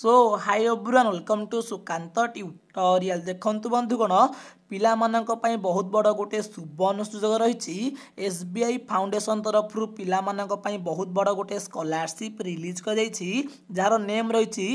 So, hi everyone, welcome to Sukanta Tube. Tutorial ଦେଖନ୍ତୁ ବନ୍ଧୁଗଣ ପିଲାମାନଙ୍କ ପାଇଁ ବହୁତ ବଡ଼ ଗୋଟିଏ ସୁବର୍ଣ୍ଣ ସୁଯୋଗ ରହିଛି ଏସ୍ ବି ଆଇ ଫାଉଣ୍ଡେସନ୍ ତରଫରୁ ପିଲାମାନଙ୍କ ପାଇଁ ବହୁତ ବଡ଼ ଗୋଟିଏ ସ୍କଲାରସିପ୍ ରିଲିଜ୍ କରାଯାଇଛି ଯାହାର ନେମ୍ ରହିଛି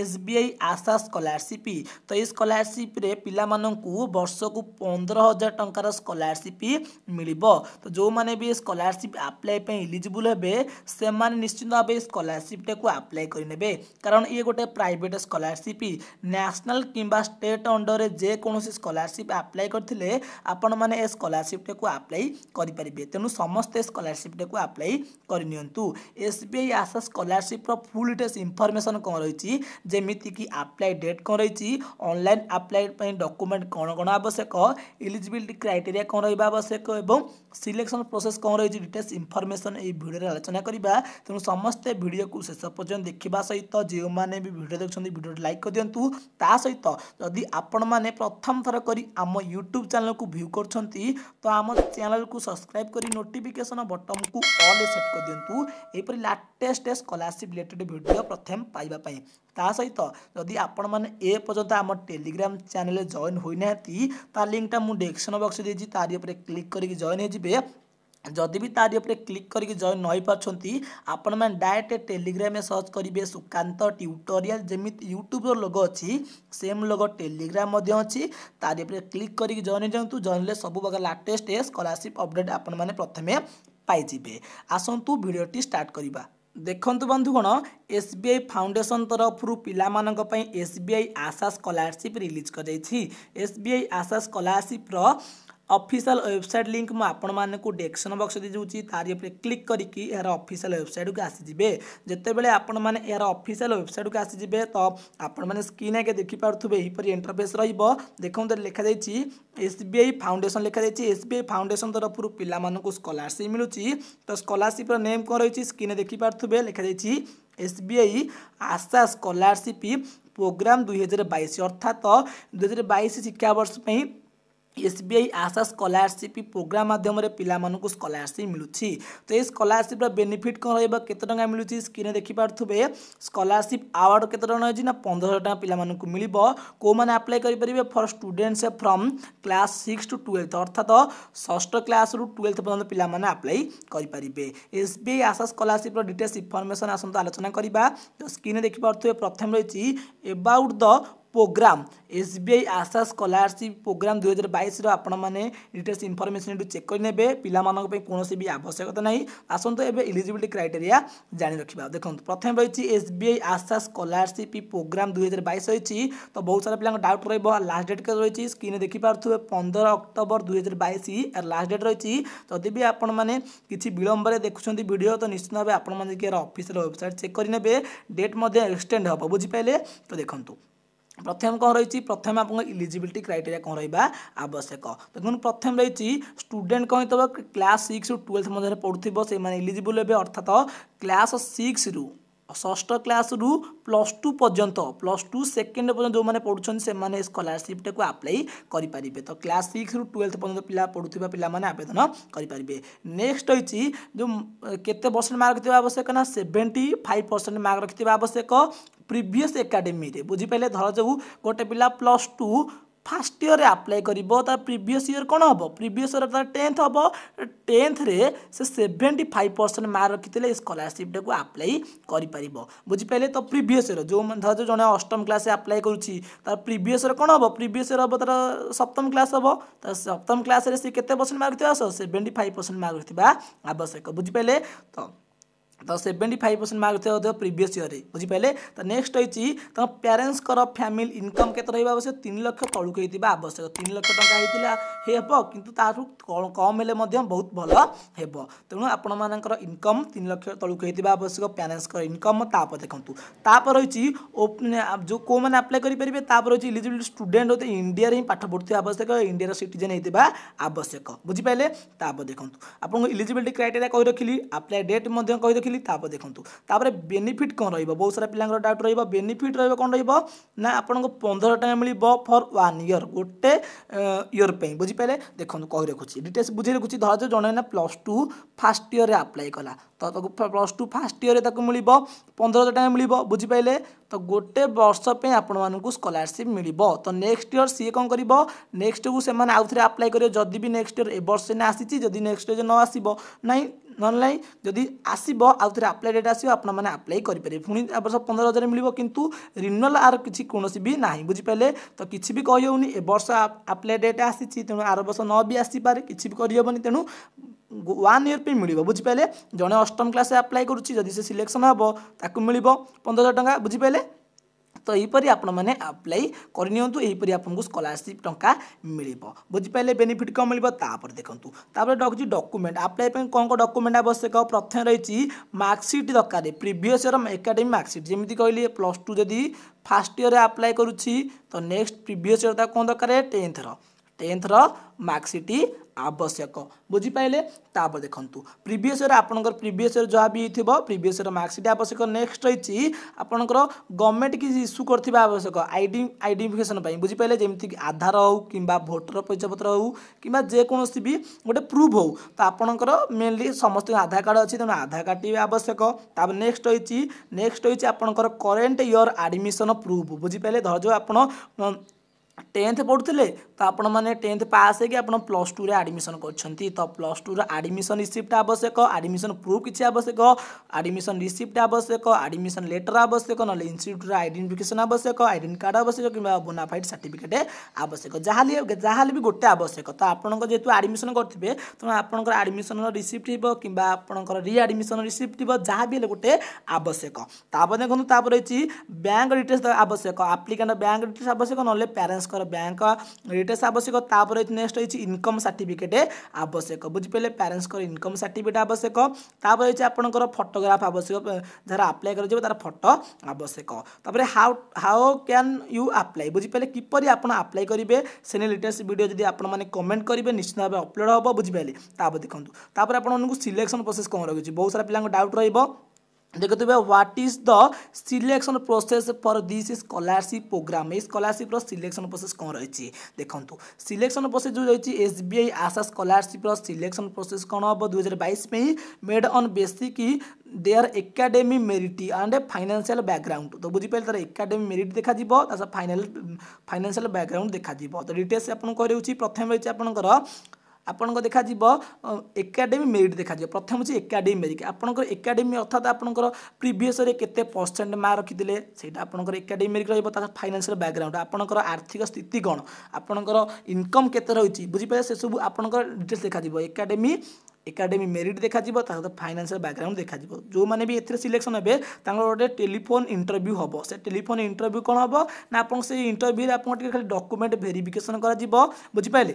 S B I Asha scholarship ତ ଏହି ସ୍କଲାରସିପ୍ରେ ପିଲାମାନଙ୍କୁ ବର୍ଷକୁ ପନ୍ଦର ହଜାର ଟଙ୍କାର ସ୍କଲାରସିପ୍ ମିଳିବ ତ ଯେଉଁମାନେ ବି ସ୍କଲାରସିପ୍ ଆପ୍ଲାଏ ପାଇଁ ଇଲିଜିବୁଲ୍ ହେବେ ସେମାନେ ନିଶ୍ଚିନ୍ତ ଭାବେ ଏହି ସ୍କଲାରସିପ୍ଟାକୁ ଆପ୍ଲାଏ କରିନେବେ କାରଣ ଇଏ ଗୋଟେ ପ୍ରାଇଭେଟ୍ ସ୍କଲାରସିପ୍ ନ୍ୟାସନାଲ୍ କିମ୍ବା টেଟ୍ ଅଣ୍ଡରରେ ଯେକୌଣସି ସ୍କଲାରସିପ୍ ଆପ୍ଲାଏ କରିଥିଲେ ଆପଣମାନେ ଏ ସ୍କଲାରସିପ୍ଟାକୁ ଆପ୍ଲାଇ କରିପାରିବେ ତେଣୁ ସମସ୍ତେ ସ୍କଲାରସିପ୍ଟାକୁ ଆପ୍ଲାଇ କରିନିଅନ୍ତୁ ଏସ୍ ବି ଆଇ ଆଶା ସ୍କଲାରସିପ୍ର ଫୁଲ୍ ଡିଟେଲ୍ସ ଇନଫର୍ମେସନ୍ କ'ଣ ରହିଛି ଯେମିତିକି ଆପ୍ଲାଏ ଡେଟ୍ କ'ଣ ରହିଛି ଅନଲାଇନ୍ ଆପ୍ଲାଏ ପାଇଁ ଡକୁମେଣ୍ଟ କ'ଣ କ'ଣ ଆବଶ୍ୟକ ଇଲିଜିବିଲିଟି କ୍ରାଇଟେରିଆ କ'ଣ ରହିବା ଆବଶ୍ୟକ ଏବଂ ସିଲେକ୍ସନ୍ ପ୍ରୋସେସ୍ କ'ଣ ରହିଛି ଡିଟେଲ୍ସ ଇନଫର୍ମେସନ୍ ଏହି ଭିଡ଼ିଓରେ ଆଲୋଚନା କରିବା ତେଣୁ ସମସ୍ତେ ଭିଡ଼ିଓକୁ ଶେଷ ପର୍ଯ୍ୟନ୍ତ ଦେଖିବା ସହିତ ଯେଉଁମାନେ ବି ଭିଡ଼ିଓ ଦେଖୁଛନ୍ତି ଭିଡ଼ିଓଟି ଲାଇକ୍ କରିଦିଅନ୍ତୁ ତା ସହିତ ଯଦି ଯଦି ଆପଣମାନେ ପ୍ରଥମ ଥର କରି ଆମ ୟୁଟ୍ୟୁବ୍ ଚ୍ୟାନେଲ୍କୁ ଭ୍ୟୁ କରୁଛନ୍ତି ତ ଆମ ଚ୍ୟାନେଲ୍କୁ ସବସ୍କ୍ରାଇବ୍ କରି ନୋଟିଫିକେସନ୍ ବଟନ୍କୁ ଅଲ୍ରେ ସେଟ୍ କରିଦିଅନ୍ତୁ ଏହିପରି ଲାଟେଷ୍ଟ ସ୍କଲାରସିପ୍ ରିଲେଟେଡ଼୍ ଭିଡ଼ିଓ ପ୍ରଥମେ ପାଇବା ପାଇଁ ତା ସହିତ ଯଦି ଆପଣମାନେ ଏ ପର୍ଯ୍ୟନ୍ତ ଆମ ଟେଲିଗ୍ରାମ ଚ୍ୟାନେଲ୍ରେ ଜଏନ୍ ହୋଇନାହାନ୍ତି ତା ଲିଙ୍କଟା ମୁଁ ଡେସ୍କ୍ରିପ୍ସନ୍ ବକ୍ସରେ ଦେଇଛି ତାରି ଉପରେ କ୍ଲିକ୍ କରିକି ଜଏନ୍ ହୋଇଯିବେ ଯଦି ବି ତାରି ଉପରେ କ୍ଲିକ୍ କରିକି ଜଏନ୍ ନ ହୋଇପାରୁଛନ୍ତି ଆପଣମାନେ ଡାଇରେକ୍ଟ ଟେଲିଗ୍ରାମରେ ସର୍ଚ୍ଚ କରିବେ ସୁକାନ୍ତ ଟ୍ୟୁଟୋରିଆଲ୍ ଯେମିତି ୟୁଟ୍ୟୁବ୍ର ଲୋଗୋ ଅଛି ସେମ୍ ଲୋଗୋ ଟେଲିଗ୍ରାମ ମଧ୍ୟ ଅଛି ତାରି ଉପରେ କ୍ଲିକ୍ କରିକି ଜଏନ୍ ହେଇଯାଆନ୍ତୁ ଜଏନ୍ ହେଲେ ସବୁ ପ୍ରକାର ଲାଟେଷ୍ଟ ସ୍କଲାରସିପ୍ ଅପଡ଼େଟ୍ ଆପଣମାନେ ପ୍ରଥମେ ପାଇଯିବେ ଆସନ୍ତୁ ଭିଡ଼ିଓଟି ଷ୍ଟାର୍ଟ କରିବା ଦେଖନ୍ତୁ ବନ୍ଧୁଗଣ ଏସ୍ ବି ଆଇ ଫାଉଣ୍ଡେସନ୍ ତରଫରୁ ପିଲାମାନଙ୍କ ପାଇଁ S B I Asha scholarship release କରାଯାଇଛି ଏସ୍ ବି ଆଇ ଆଶା ସ୍କଲାରସିପ୍ର ଅଫିସିଆଲ ୱେବସାଇଟ୍ ଲିଙ୍କ୍ ମୁଁ ଆପଣମାନଙ୍କୁ ଡେସ୍କ୍ରିପସନ୍ ବକ୍ସ ଦେଇଦେଉଛି ତାରି ଉପରେ କ୍ଲିକ୍ କରିକି ଏହାର ଅଫିସିଆଲ ୱେବସାଇଟ୍କୁ ଆସିଯିବେ ଯେତେବେଳେ ଆପଣମାନେ ଏହାର ଅଫିସିଆଲ ୱେବସାଇଟ୍କୁ ଆସିଯିବେ ତ ଆପଣମାନେ ସ୍କ୍ରିନ୍ ଆଗେ ଦେଖିପାରୁଥିବେ ଏହିପରି ଇଣ୍ଟରଫେସ୍ ରହିବ ଦେଖନ୍ତୁ ଲେଖାଯାଇଛି ଏସ୍ ବି ଆଇ ଫାଉଣ୍ଡେସନ୍ ଲେଖାଯାଇଛି ଏସ୍ ବି ଆଇ ଫାଉଣ୍ଡେସନ୍ ତରଫରୁ ପିଲାମାନଙ୍କୁ ସ୍କଲାରସିପ୍ ମିଳୁଛି ତ ସ୍କଲାରସିପ୍ର ନେମ୍ କ'ଣ ରହିଛି ସ୍କ୍ରିନ୍ରେ ଦେଖିପାରୁଥିବେ ଲେଖାଯାଇଛି S B I Asha scholarship programme ଦୁଇହଜାର ବାଇଶ ଅର୍ଥାତ ଦୁଇହଜାର ବାଇଶ ଶିକ୍ଷାବର୍ଷ ପାଇଁ ଏସ୍ବିଆଇ ଆଶା ସ୍କଲାରସିପ୍ ପ୍ରୋଗ୍ରାମ୍ ମାଧ୍ୟମରେ ପିଲାମାନଙ୍କୁ ସ୍କଲାରସିପ୍ ମିଳୁଛି ତ ଏହି ସ୍କଲାରସିପ୍ର ବେନିଫିଟ୍ କ'ଣ ରହିବ କେତେ ଟଙ୍କା ମିଳୁଛି ସ୍କ୍ରିନ୍ରେ ଦେଖିପାରୁଥିବେ ସ୍କଲାରସିପ୍ ଆୱାର୍ଡ଼ କେତେ ଟଙ୍କା ରହିଛି ନା ପନ୍ଦର ହଜାର ଟଙ୍କା ପିଲାମାନଙ୍କୁ ମିଳିବ କେଉଁମାନେ ଆପ୍ଲାଏ କରିପାରିବେ for students from class six to twelfth ଅର୍ଥାତ ଷଷ୍ଠ କ୍ଲାସ୍ରୁ ଟୁଏଲ୍ଥ ପର୍ଯ୍ୟନ୍ତ ପିଲାମାନେ ଆପ୍ଲାଏ କରିପାରିବେ ଏସ୍ବିଆଇ ଆଶା ସ୍କଲାରସିପ୍ର ଡିଟେଲ୍ସ ଇନଫର୍ମେସନ୍ ଆସନ୍ତୁ ଆଲୋଚନା କରିବା ତ ସ୍କ୍ରିନ୍ରେ ଦେଖିପାରୁଥିବେ ପ୍ରଥମେ ରହିଛି about the programme S B I Asha scholarship programme ଦୁଇ ହଜାର ବାଇଶର ଆପଣମାନେ ଡିଟେଲ୍ସ ଇନଫର୍ମେସନ୍ ଏଠୁ ଚେକ୍ କରିନେବେ ପିଲାମାନଙ୍କ ପାଇଁ କୌଣସି ବି ଆବଶ୍ୟକତା ନାହିଁ ଆସନ୍ତୁ ଏବେ ଇଲିଜିବିଲିଟି କ୍ରାଇଟେରିଆ ଜାଣି ରଖିବା ଦେଖନ୍ତୁ ପ୍ରଥମେ ରହିଛି S B I Asha scholarship programme ଦୁଇ ହଜାର ବାଇଶ ରହିଛି ତ ବହୁତ ସାରା ପିଲାଙ୍କ ଡାଉଟ୍ ରହିବ ଲାଷ୍ଟ ଡେଟ୍ କେତେ ରହିଛି ସ୍କ୍ରିନ୍ରେ ଦେଖିପାରୁଥିବେ ପନ୍ଦର ଅକ୍ଟୋବର ଦୁଇ ହଜାର ବାଇଶ ଲାଷ୍ଟ ଡେଟ୍ ରହିଛି ଯଦି ବି ଆପଣମାନେ କିଛି ବିଳମ୍ବରେ ଦେଖୁଛନ୍ତି ଭିଡ଼ିଓ ତ ନିଶ୍ଚିତ ଭାବେ ଆପଣମାନେ କି ଏହାର ଅଫିସିଆଲ୍ ୱେବସାଇଟ୍ ଚେକ୍ କରିନେବେ ଡେଟ୍ ମଧ୍ୟ ଏକ୍ସଟେଣ୍ଡ ହେବ ବୁଝିପାରିଲେ ତ ଦେଖନ୍ତୁ প্রথমে কম রয়েছে প্রথমে আপনার ইলিজিবিলিটি ক্রাইটেরিয়া কম রহবা আবশ্যক দেখুন প্রথমে রয়েছে স্টুডেন্ট কম হইতে ক্লাস সিক্স রু টুয়েলভ মধ্যে পড়ুব সেই ইলিজিবল হবে অর্থাৎ ক্লাস সিক্স ষষ্ঠ ক্লাসরু প্লস টু পর্যন্ত প্লস টু সেকেন্ড পর্যন্ত যে পড়ুছেন সে স্কলারশিপটাকে আপ্লাই করে পারে তো ক্লাস সিক্সরু টুয়েলভ পর্যন্ত পিলা পড়ুয়া পিলা আবেদন করে পারে নেক্সট হয়েছি যে কেতে পরসেন্ট মার্ক থাকা আবশ্যক না সেভেন্টি ফাইভ পরসেন্ট মার্ক রাখি আবশ্যক প্রিভিয়স একাডেমি বুঝিপারে ধর যে গোটে পিলা প্লস টু ফার্স্ট ইয়র্রে আপ্লাই করব তার প্রিভিয়স ইয়র কোণ হব প্রিভিয়স ইয়র তার টেন্থ হব টেন্থরে সে সেভেন্টি ফাইভ পরসেন্ট মার্ক রকিলে স্কলারশিপটাকে আপ্লাই করে বুঝিপারে তো প্রিভিয়স ইয়র যে ধর জনে অষ্টম ক্লাসে আপ্লাই করছি তার প্রিভিয়স ইয়র কোণ হব প্রিভিয়স ইয়র হব তার সপ্তম ক্লাস হব তার সপ্তম ক্লাসে সে কেতে পরসেন্ট মার্ক থাকবে সেভেন্টি ফাইভ পরসেন্ট মার্ক থাকা আবশ্যক বুঝিপারে তো ତ ସେଭେଣ୍ଟି ଫାଇଭ୍ ପରସେଣ୍ଟ ମାର୍କ ରଖିଥିବା ଅଧିକ ପ୍ରିଭିୟସ୍ ଇୟର୍ରେ ବୁଝିପାରିଲେ ତ ନେକ୍ସଟ ରହିଛି ତମ ପ୍ୟାରେଣ୍ଟସଙ୍କର ଫ୍ୟାମିଲି ଇନକମ୍ କେତେ ରହିବା ଆବଶ୍ୟକ ତିନି ଲକ୍ଷ ତଳକୁ ହେଇଥିବା ଆବଶ୍ୟକ ତିନି ଲକ୍ଷ ଟଙ୍କା ହେଇଥିଲା ହେବ କିନ୍ତୁ ତାଠୁ କମ୍ ହେଲେ ମଧ୍ୟ ବହୁତ ଭଲ ହେବ ତେଣୁ ଆପଣମାନଙ୍କର ଇନକମ୍ ତିନି ଲକ୍ଷ ତଳକୁ ହେଇଥିବା ଆବଶ୍ୟକ ପ୍ୟାରେଣ୍ଟସଙ୍କର ଇନକମ୍ ତାପରେ ଦେଖନ୍ତୁ ତାପରେ ରହିଛି ଯେଉଁ କେଉଁମାନେ ଆପ୍ଲାଏ କରିପାରିବେ ତାପରେ ରହିଛି ଇଲିଜିବିଲିଟି ଷ୍ଟୁଡେଣ୍ଟ ହଉ ଇଣ୍ଡିଆରେ ହିଁ ପାଠ ପଢ଼ୁଥିବା ଆବଶ୍ୟକ ଇଣ୍ଡିଆର ସିଟିଜେନ୍ ହେଇଥିବା ଆବଶ୍ୟକ ବୁଝିପାରିଲେ ତାପରେ ଦେଖନ୍ତୁ ଆପଣଙ୍କୁ ଇଲିଜିବିଲିଟି କ୍ରାଇଟେରିଆ କହି ରଖିଲି ଆପ୍ଲାଏ ଡେଟ୍ ମଧ୍ୟ କହି ଲେଖିଲି ତାପରେ ଦେଖନ୍ତୁ ତାପରେ ବେନିଫିଟ୍ କ'ଣ ରହିବ ବହୁତ ସାରା ପିଲାଙ୍କର ଡାଉଟ୍ ରହିବ ବେନିଫିଟ୍ ରହିବ କ'ଣ ରହିବ ନା ଆପଣଙ୍କୁ ପନ୍ଦର ଟଙ୍କା ମିଳିବ ଫର୍ ୱାନ୍ ଇୟର୍ ଗୋଟେ ଇୟର୍ ପାଇଁ ବୁଝିପାରିଲେ ଦେଖନ୍ତୁ କହି ରଖୁଛି ଡିଟେଲ୍ସ ବୁଝେଇ ରଖୁଛି ଧରାଯାଉ ଜଣେ ନା ପ୍ଲସ୍ ଟୁ ଫାର୍ଷ୍ଟ ଇୟର୍ରେ ଆପ୍ଲାଏ କଲା ତ ତାକୁ ପ୍ଲସ୍ ଟୁ ଫାର୍ଷ୍ଟ ଇୟର୍ରେ ତାକୁ ମିଳିବ ପନ୍ଦର ହଜାର ଟଙ୍କା ମିଳିବ ବୁଝିପାରିଲେ ତ ଗୋଟେ ବର୍ଷ ପାଇଁ ଆପଣମାନଙ୍କୁ ସ୍କଲାରସିପ୍ ମିଳିବ ତ ନେକ୍ସଟ ଇୟର୍ ସିଏ କ'ଣ କରିବ ନେକ୍ସଟକୁ ସେମାନେ ଆଉଥରେ ଆପ୍ଲାଏ କରିବେ ଯଦି ବି ନେକ୍ସଟ ଇୟର୍ ଏ ବର୍ଷ ସିନା ଆସିଛି ଯଦି ନେକ୍ସଟ ଇୟର୍ ନ ଆସିବ ନାହିଁ নন লাই যদি আসিব আৰু তেৰ এপ্লাই ডেট আসি আপোনাৰ মানে এপ্লাই কৰিব পৰি ফুনি আ বৰ্ষ 15000 মিলিব কিন্তু ৰিনুৱাল আৰু কিছি কোনসি বি নাই বুজি পলে ত কিছি বি ক'হয়নি এ বৰ্ষ এপ্লাই ডেট আসিছি তেনো আৰু বৰ্ষ নবি আসি পৰে কিছি বি কৰি হবনি তেনো 1 ইয়াৰ পই মিলিব বুজি পলে জনে অষ্টম ক্লাছে এপ্লাই কৰুচি যদি সে সিলেක්ෂন হব তাকো মিলিব 15000 টকা বুজি পলে ତ ଏହିପରି ଆପଣମାନେ ଆପ୍ଲାଏ କରିନିଅନ୍ତୁ ଏହିପରି ଆପଣଙ୍କୁ ସ୍କଲାରସିପ୍ ଟଙ୍କା ମିଳିବ ବୁଝିପାରିଲେ ବେନିଫିଟ୍ କ'ଣ ମିଳିବ ତାପରେ ଦେଖନ୍ତୁ ତାପରେ ରହୁଛି ଡକୁମେଣ୍ଟ ଆପ୍ଲାଏ ପାଇଁ କ'ଣ କ'ଣ ଡକୁମେଣ୍ଟ ଆବଶ୍ୟକ ପ୍ରଥମେ ରହିଛି ମାର୍କସିଟ୍ ଦରକାର ପ୍ରିଭିୟସ୍ ଇୟର୍ ଏକାଡେମୀ ମାର୍କସିଟ୍ ଯେମିତି କହିଲି ପ୍ଲସ୍ ଟୁ ଯଦି ଫାର୍ଷ୍ଟ ଇୟର୍ରେ ଆପ୍ଲାଏ କରୁଛି ତ ନେକ୍ସଟ ପ୍ରିଭିୟସ୍ ଇୟର୍ ତାକୁ କ'ଣ ଦରକାର ଟେନ୍ଥର টেন্থর ମାର୍କସିଟ୍ ଆବଶ୍ୟକ ବୁଝିପାରିଲେ ତାପରେ ଦେଖନ୍ତୁ ପ୍ରିଭିୟସ୍ ଇୟର୍ ଆପଣଙ୍କର ପ୍ରିଭିୟସ୍ ଇୟର୍ ଯାହା ବି ଥିବ ପ୍ରିଭିୟସ୍ ଇୟର୍ ମାର୍କସିଟ୍ ଆବଶ୍ୟକ ନେକ୍ସଟ ରହିଛି ଆପଣଙ୍କର ଗଭର୍ଣ୍ଣମେଣ୍ଟ କିଛି ଇସ୍ୟୁ କରିଥିବା ଆବଶ୍ୟକ ଆଇଡି ଆଇଡେଣ୍ଟିଫିକେସନ୍ ପାଇଁ ବୁଝିପାରିଲେ ଯେମିତିକି ଆଧାର ହେଉ କିମ୍ବା ଭୋଟର ପରିଚୟପତ୍ର ହେଉ କିମ୍ବା ଯେକୌଣସି ବି ଗୋଟେ ପ୍ରୁଫ୍ ହେଉ ତ ଆପଣଙ୍କର ମେନଲି ସମସ୍ତଙ୍କ ଆଧାର କାର୍ଡ଼ ଅଛି ତେଣୁ ଆଧାର କାର୍ଡ଼ଟି ବି ଆବଶ୍ୟକ ତାପରେ ନେକ୍ସଟ ରହିଛି ନେକ୍ସଟ ରହିଛି ଆପଣଙ୍କର କରେଣ୍ଟ ଇୟର୍ ଆଡ଼ମିସନ୍ ପ୍ରୁଫ୍ ବୁଝିପାରିଲେ ଧରାଯାଉ ଆପଣ টেন্থ পড়ুলে ତ ଆପଣମାନେ ଟେନ୍ଥ ପାସ୍ ହେଇକି ଆପଣ ପ୍ଲସ୍ ଟୁରେ ଆଡ଼ମିସନ୍ କରିଛନ୍ତି ତ ପ୍ଲସ୍ ଟୁର ଆଡ଼ମିସନ୍ ରିସିପ୍ଟ ଆବଶ୍ୟକ ଆଡ଼ମିସନ୍ ପ୍ରୁଫ୍ କିଛି ଆବଶ୍ୟକ ଆଡ଼ମିସନ୍ ରିସିପ୍ଟ ଆବଶ୍ୟକ ଆଡ଼ମିସନ୍ ଲେଟର୍ ଆବଶ୍ୟକ ନହେଲେ ଇନଷ୍ଟିଚ୍ୟୁଟ୍ର ଆଇଡେଣ୍ଟିଫିକେସନ୍ ଆବଶ୍ୟକ ଆଇଡେଣ୍ଟି କାର୍ଡ଼ ଆବଶ୍ୟକ କିମ୍ବା ବୋନାଫାଇଟ୍ ସାର୍ଟିଫିକେଟ୍ ଆବଶ୍ୟକ ଯାହାହେଲେ ଯାହାହେଲେ ବି ଗୋଟେ ଆବଶ୍ୟକ ତ ଆପଣଙ୍କ ଯେହେତୁ ଆଡ଼ମିସନ୍ କରିଥିବେ ତେଣୁ ଆପଣଙ୍କର ଆଡ଼ମିସନ୍ର ରିସିପ୍ଟ ଥିବ କିମ୍ବା ଆପଣଙ୍କର ରିଆଡ଼ମିସନ୍ ରିସିପ୍ଟ ଥିବ ଯାହା ବି ହେଲେ ଗୋଟେ ଆବଶ୍ୟକ ତାପରେ ଦେଖନ୍ତୁ ତାପରେ ରହିଛି ବ୍ୟାଙ୍କ ଡିଟେଲ୍ସ ଆବଶ୍ୟକ ଆପ୍ଲିକାଣ୍ଟ ବ୍ୟାଙ୍କ ଡିଟେଲ୍ସ ଆବଶ୍ୟକ ନହେଲେ ପ୍ୟାରେଣ୍ଟସଙ୍କର ବ୍ୟାଙ୍କ রিটেস আবশ্যক তাপরে নেক্সট রয়েছে ইনকম সার্টিফিকেট আবশ্যক বুঝিপারে প্যারেন্টসর ইনকম সার্টিফিকেট আবশ্যক তাপরে রয়েছে আপনার ফটোগ্রাফ আবশ্যক যারা আপ্লাই করা তার ফটো আবশ্যক তাপরে how how can you apply বুঝিপারে কিপর আপনার আপ্লাই করবে সেনে লেটেস্ট ভিডিও যদি আপনার মানে কমেন্ট করবে নিশ্চিত ভাবে অপলোড হব বুঝিপারে তাপরে দেখুন তাপরে আপনার সিলেকশন প্রোসেস কম রয়েছে বহু সারা পিলা ডাউট রহব ଦେଖୁଥିବେ what is the selection process for this scholarship programme ଏଇ ସ୍କଲାରସିପ୍ର ସିଲେକ୍ସନ୍ ପ୍ରୋସେସ୍ କ'ଣ ରହିଛି ଦେଖନ୍ତୁ ସିଲେକ୍ସନ୍ ପ୍ରୋସେସ୍ ଯେଉଁ ରହିଛି ଏସ୍ ବି ଆଇ ଆଶା ସ୍କଲାରସିପ୍ର ସିଲେକ୍ସନ୍ ପ୍ରୋସେସ୍ କ'ଣ ହେବ ଦୁଇହଜାର ବାଇଶ ପାଇଁ made on basic their academy merit and financial background তো বুঝিপারে তার একাডেমি মেরিট দেখা যাব তা ফাইনাল ফাইনান্সিয়াল ব্যাকগ্রাউন্ড দেখা যাব তো ডিটেলস আপনার রয়েছে প্রথমে রয়েছে আপনার ଆପଣଙ୍କ ଦେଖାଯିବ ଏକାଡେମୀ ମେରିଟ୍ ଦେଖାଯିବ ପ୍ରଥମ ହେଉଛି ଏକାଡେମୀ ମେରିଟ୍ ଆପଣଙ୍କର ଏକାଡେମୀ ଅର୍ଥାତ୍ ଆପଣଙ୍କର ପ୍ରିଭିୟସ୍ରେ କେତେ ପରସେଣ୍ଟ ମାର୍କ ରଖିଥିଲେ ସେଇଟା ଆପଣଙ୍କର ଏକାଡେମୀ ମେରିଟ୍ ରହିବ ତା ଫାଇନାନ୍ସିଆଲ ବ୍ୟାକ୍ଗ୍ରାଉଣ୍ଡ ଆପଣଙ୍କର ଆର୍ଥିକ ସ୍ଥିତି କ'ଣ ଆପଣଙ୍କର ଇନକମ୍ କେତେ ରହିଛି ବୁଝିପାରିବେ ସେସବୁ ଆପଣଙ୍କର ଡିଟେଲ୍ସ ଦେଖାଯିବ ଏକାଡେମୀ ଏକାଡେମୀ ମେରିଟ୍ ଦେଖାଯିବ ତା ସହିତ ଫାଇନାନ୍ସିଆଲ ବ୍ୟାକ୍ଗ୍ରାଉଣ୍ଡ ଦେଖାଯିବ ଯେଉଁମାନେ ବି ଏଥିରେ ସିଲେକ୍ସନ୍ ହେବେ ତାଙ୍କର ଗୋଟେ ଟେଲିଫୋନ୍ ଇଣ୍ଟରଭ୍ୟୁ ହେବ ସେ ଟେଲିଫୋନ୍ ଇଣ୍ଟରଭ୍ୟୁ କ'ଣ ହେବ ନା ଆପଣଙ୍କ ସେଇ ଇଣ୍ଟରଭ୍ୟୁରେ ଆପଣଙ୍କ ଟିକେ ଖାଲି ଡକୁମେଣ୍ଟ ଭେରିଫିକେସନ୍ କରାଯିବ ବୁଝିପାରିଲେ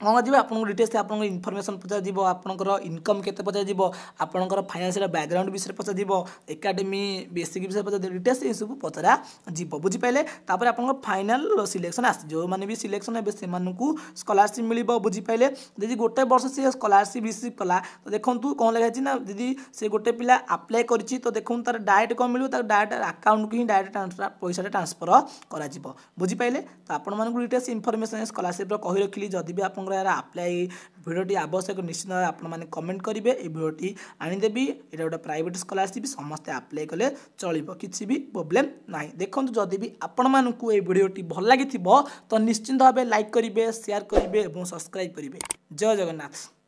ଯିବ ଆପଣଙ୍କୁ ଡିଟେଲ୍ସ ଆପଣଙ୍କ ଇନଫର୍ମେସନ୍ ପଚରାଯିବ ଆପଣଙ୍କର ଇନକମ୍ କେତେ ପଚରାଯିବ ଆପଣଙ୍କର ଫାଇନାନ୍ସିଆଲ ବ୍ୟାକ୍ଗ୍ରାଉଣ୍ଡ ବିଷୟରେ ପଚରାଯିବ ଏକାଡେମୀ ବେସିକ୍ ବିଷୟରେ ପଚରା ଡିଟେଲ୍ସ ଏସବୁ ପଚରାଯିବ ବୁଝିପାରିଲେ ତାପରେ ଆପଣଙ୍କ ଫାଇନାଲ ସିଲେକ୍ସନ୍ ଆସି ଯେଉଁମାନେ ବି ସିଲେକ୍ସନ୍ ହେବେ ସେମାନଙ୍କୁ ସ୍କଲାରସିପ୍ ମିଳିବ ବୁଝିପାରିଲେ ଯଦି ଗୋଟେ ବର୍ଷ ସିଏ ସ୍କଲାରସିପ୍ ରିସିଭ୍ କଲା ତ ଦେଖନ୍ତୁ କ'ଣ ଲେଖାଯାଇଛି ନା ଯଦି ସେ ଗୋଟେ ପିଲା ଆପ୍ଲାଏ କରିଛି ତ ଦେଖନ୍ତୁ ତାର ଡାଇରେକ୍ଟ କ'ଣ ମିଳିବ ତାର ଡାଇରେକ୍ଟ ଆକାଉଣ୍ଟକୁ ହିଁ ଡାଇରେକ୍ଟ ପଇସାଟା ଟ୍ରାନ୍ସଫର କରାଯିବ ବୁଝିପାରିଲେ ତ ଆପଣମାନଙ୍କୁ ଡିଟେଲ୍ସ ଇନଫର୍ମେସନ୍ ସ୍କଲାରସିପ୍ର କହି ରଖିଲି ଯଦି ବି ଆପଣଙ୍କ ଆପଣଙ୍କର ଏହାର ଆପ୍ଲାଏ ଭିଡ଼ିଓଟି ଆବଶ୍ୟକ ନିଶ୍ଚିତ ଭାବେ ଆପଣମାନେ କମେଣ୍ଟ କରିବେ ଏହି ଭିଡ଼ିଓଟି ଆଣିଦେବି ଏଇଟା ଗୋଟେ ପ୍ରାଇଭେଟ୍ ସ୍କଲାରସିପ୍ ସମସ୍ତେ ଆପ୍ଲାଏ କଲେ ଚଳିବ କିଛି ବି ପ୍ରୋବ୍ଲେମ୍ ନାହିଁ ଦେଖନ୍ତୁ ଯଦି ବି ଆପଣମାନଙ୍କୁ ଏହି ଭିଡ଼ିଓଟି ଭଲ ଲାଗିଥିବ ତ ନିଶ୍ଚିନ୍ତ ଭାବେ ଲାଇକ୍ କରିବେ ସେୟାର କରିବେ ଏବଂ ସବସ୍କ୍ରାଇବ୍ କରିବେ ଜୟ ଜଗନ୍ନାଥ